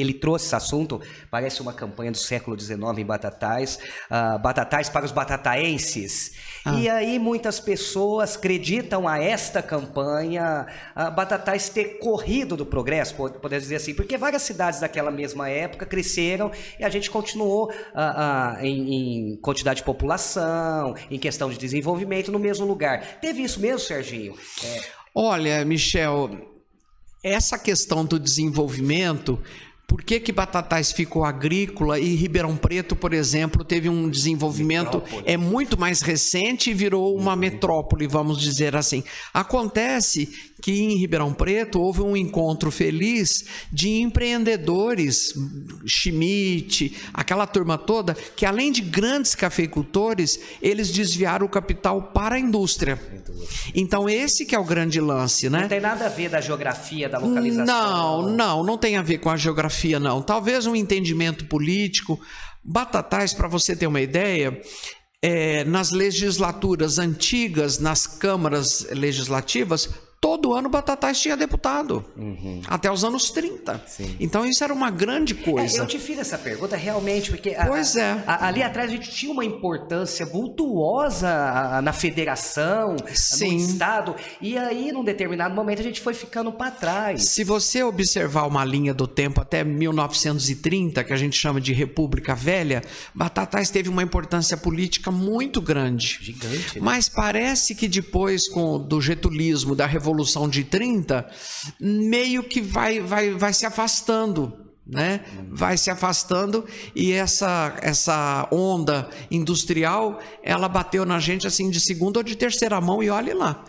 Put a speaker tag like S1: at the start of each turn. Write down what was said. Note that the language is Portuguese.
S1: ele, trouxe esse assunto, parece uma campanha do século XIX em Batatais, uh, Batatais para os batataenses. Ah. E aí muitas pessoas acreditam a esta campanha uh, Batatais ter corrido do progresso, poder dizer assim, porque várias cidades daquela mesma época cresceram e a gente continuou uh, em, em quantidade de população, em questão de desenvolvimento no mesmo lugar. Teve isso mesmo, Serginho? É... Olha, Michel, essa questão do
S2: desenvolvimento por que, que Batatais ficou agrícola e Ribeirão Preto, por exemplo, teve um desenvolvimento metrópole. é muito mais recente e virou uma uhum. metrópole, vamos dizer assim. Acontece que em Ribeirão Preto houve um encontro feliz de empreendedores, Schmidt, aquela turma toda, que além de grandes cafeicultores, eles desviaram o capital para a indústria. Então esse que é o grande lance, né? Não tem nada
S1: a ver da geografia, da localização. Não,
S2: não, não tem a ver com a geografia não. Talvez um entendimento político. Batatais, para você ter uma ideia, é, nas legislaturas antigas, nas câmaras legislativas, todo ano Batatais tinha deputado, uhum. até os anos 30. Sim.
S1: Então isso era uma grande é, coisa. É, eu te fiz essa pergunta realmente, porque a, pois é. a, ali atrás a gente tinha uma importância vultuosa na federação, Sim. no Estado, e aí num determinado momento a gente foi ficando para trás. Se você observar uma
S2: linha do tempo até 1930, que a gente chama de República Velha, Batatais teve uma importância política muito grande. Gigante. Né? Mas parece que depois com, do getulismo, da revolução, de 30, meio que vai, vai, vai se afastando. Né? Vai se afastando e essa, essa onda industrial ela bateu na gente assim de segunda ou de terceira mão e olhe lá.